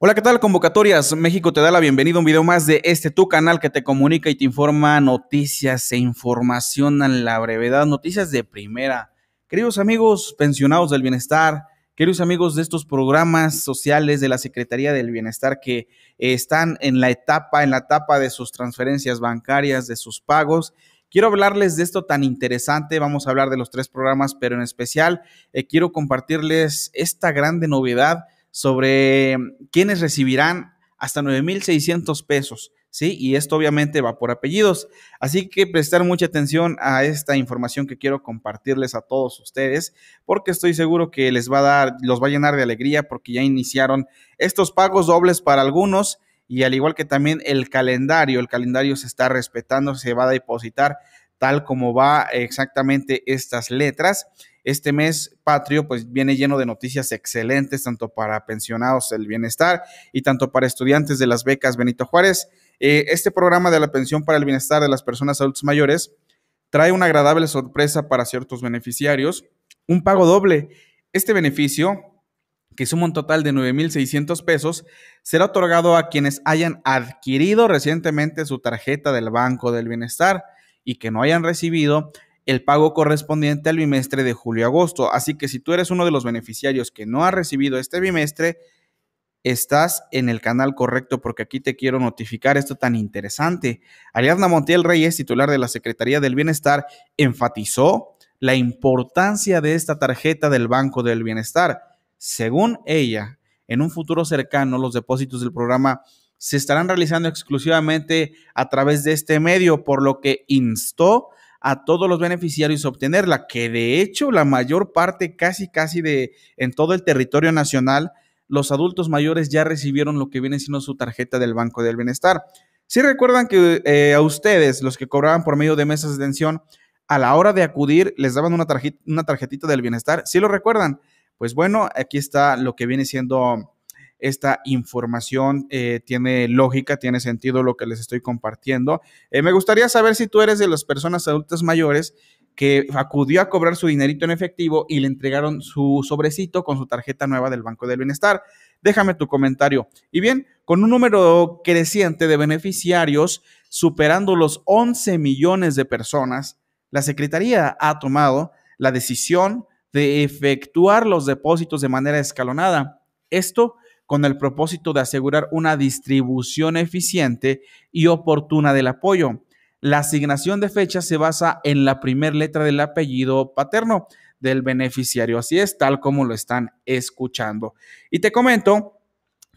Hola, ¿qué tal? Convocatorias. México te da la bienvenida a un video más de este tu canal que te comunica y te informa noticias e información en la brevedad, noticias de primera. Queridos amigos pensionados del bienestar, queridos amigos de estos programas sociales de la Secretaría del Bienestar que están en la etapa, en la etapa de sus transferencias bancarias, de sus pagos, Quiero hablarles de esto tan interesante, vamos a hablar de los tres programas, pero en especial eh, quiero compartirles esta grande novedad sobre quienes recibirán hasta 9,600 pesos. ¿sí? Y esto obviamente va por apellidos. Así que prestar mucha atención a esta información que quiero compartirles a todos ustedes, porque estoy seguro que les va a dar, los va a llenar de alegría porque ya iniciaron estos pagos dobles para algunos. Y al igual que también el calendario, el calendario se está respetando, se va a depositar tal como va exactamente estas letras. Este mes patrio pues viene lleno de noticias excelentes, tanto para pensionados del bienestar y tanto para estudiantes de las becas Benito Juárez. Eh, este programa de la pensión para el bienestar de las personas adultas mayores trae una agradable sorpresa para ciertos beneficiarios, un pago doble. Este beneficio que suma un total de 9,600 pesos, será otorgado a quienes hayan adquirido recientemente su tarjeta del Banco del Bienestar y que no hayan recibido el pago correspondiente al bimestre de julio-agosto. Así que si tú eres uno de los beneficiarios que no ha recibido este bimestre, estás en el canal correcto porque aquí te quiero notificar esto tan interesante. Ariadna Montiel Reyes, titular de la Secretaría del Bienestar, enfatizó la importancia de esta tarjeta del Banco del Bienestar. Según ella, en un futuro cercano los depósitos del programa se estarán realizando exclusivamente a través de este medio, por lo que instó a todos los beneficiarios obtenerla, que de hecho la mayor parte, casi casi de en todo el territorio nacional, los adultos mayores ya recibieron lo que viene siendo su tarjeta del Banco del Bienestar. Si ¿Sí recuerdan que eh, a ustedes, los que cobraban por medio de mesas de atención, a la hora de acudir les daban una, tarjetita del bienestar, si ¿Sí lo recuerdan? Pues bueno, aquí está lo que viene siendo esta información eh, tiene lógica, tiene sentido lo que les estoy compartiendo. Eh, me gustaría saber si tú eres de las personas adultas mayores que acudió a cobrar su dinerito en efectivo y le entregaron su sobrecito con su tarjeta nueva del Banco del Bienestar. Déjame tu comentario. Y bien, con un número creciente de beneficiarios superando los 11 millones de personas, la Secretaría ha tomado la decisión de efectuar los depósitos de manera escalonada. Esto con el propósito de asegurar una distribución eficiente y oportuna del apoyo. La asignación de fecha se basa en la primera letra del apellido paterno del beneficiario, así es, tal como lo están escuchando. Y te comento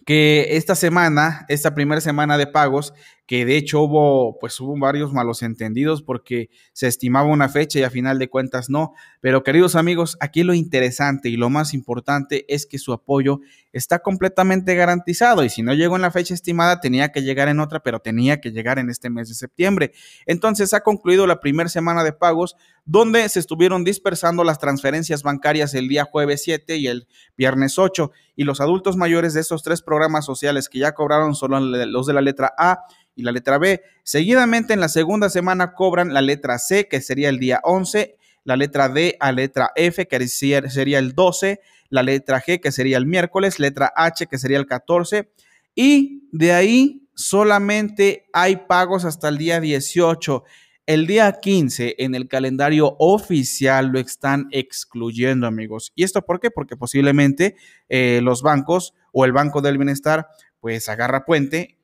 que esta semana, esta primera semana de pagos, que de hecho hubo, pues hubo varios malos entendidos porque se estimaba una fecha y a final de cuentas no. Pero queridos amigos, aquí lo interesante y lo más importante es que su apoyo está completamente garantizado y si no llegó en la fecha estimada tenía que llegar en otra, pero tenía que llegar en este mes de septiembre. Entonces ha concluido la primera semana de pagos donde se estuvieron dispersando las transferencias bancarias el día jueves 7 y el viernes 8 y los adultos mayores de estos tres programas sociales que ya cobraron solo los de la letra A y la letra B. Seguidamente en la segunda semana cobran la letra C, que sería el día 11, la letra D a letra F, que sería el 12, la letra G, que sería el miércoles, letra H, que sería el 14, y de ahí solamente hay pagos hasta el día 18. El día 15 en el calendario oficial lo están excluyendo, amigos. ¿Y esto por qué? Porque posiblemente eh, los bancos o el Banco del Bienestar pues agarra puente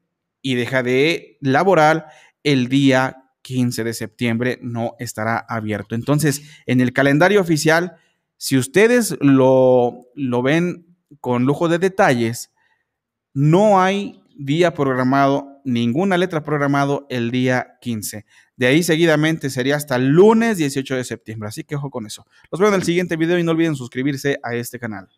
y deja de laborar el día 15 de septiembre no estará abierto. Entonces, en el calendario oficial, si ustedes lo, lo ven con lujo de detalles, no hay día programado, ninguna letra programado el día 15. De ahí seguidamente sería hasta el lunes 18 de septiembre. Así que ojo con eso. Los veo en el siguiente video y no olviden suscribirse a este canal.